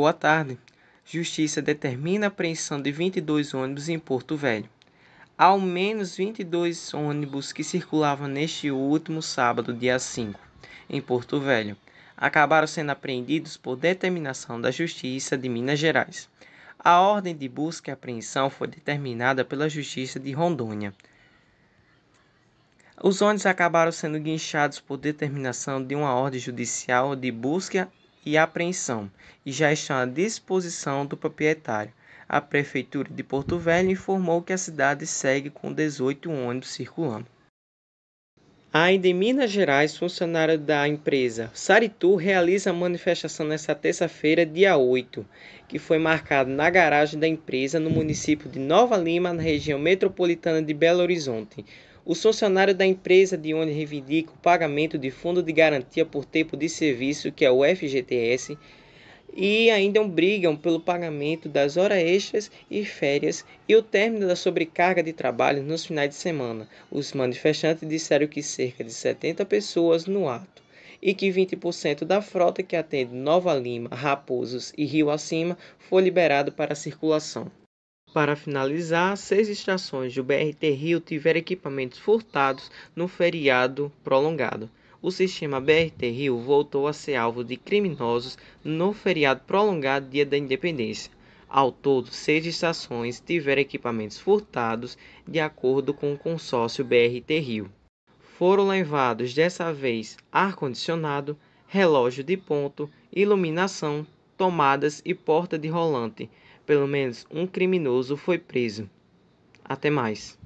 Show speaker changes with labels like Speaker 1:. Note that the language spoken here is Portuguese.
Speaker 1: boa tarde. Justiça determina a apreensão de 22 ônibus em Porto Velho. Ao menos 22 ônibus que circulavam neste último sábado, dia 5, em Porto Velho, acabaram sendo apreendidos por determinação da Justiça de Minas Gerais. A ordem de busca e apreensão foi determinada pela Justiça de Rondônia. Os ônibus acabaram sendo guinchados por determinação de uma ordem judicial de busca e apreensão e já estão à disposição do proprietário. A Prefeitura de Porto Velho informou que a cidade segue com 18 ônibus circulando. Ainda em Minas Gerais, funcionário da empresa Saritu realiza a manifestação nesta terça-feira, dia 8, que foi marcada na garagem da empresa no município de Nova Lima, na região metropolitana de Belo Horizonte. O funcionário da empresa de onde reivindica o pagamento de fundo de garantia por tempo de serviço, que é o FGTS, e ainda brigam pelo pagamento das horas extras e férias e o término da sobrecarga de trabalho nos finais de semana. Os manifestantes disseram que cerca de 70 pessoas no ato e que 20% da frota que atende Nova Lima, Raposos e Rio Acima foi liberado para circulação. Para finalizar, seis estações do BRT Rio tiveram equipamentos furtados no feriado prolongado o sistema BRT-Rio voltou a ser alvo de criminosos no feriado prolongado Dia da Independência. Ao todo, seis estações tiveram equipamentos furtados de acordo com o consórcio BRT-Rio. Foram levados dessa vez ar-condicionado, relógio de ponto, iluminação, tomadas e porta de rolante. Pelo menos um criminoso foi preso. Até mais.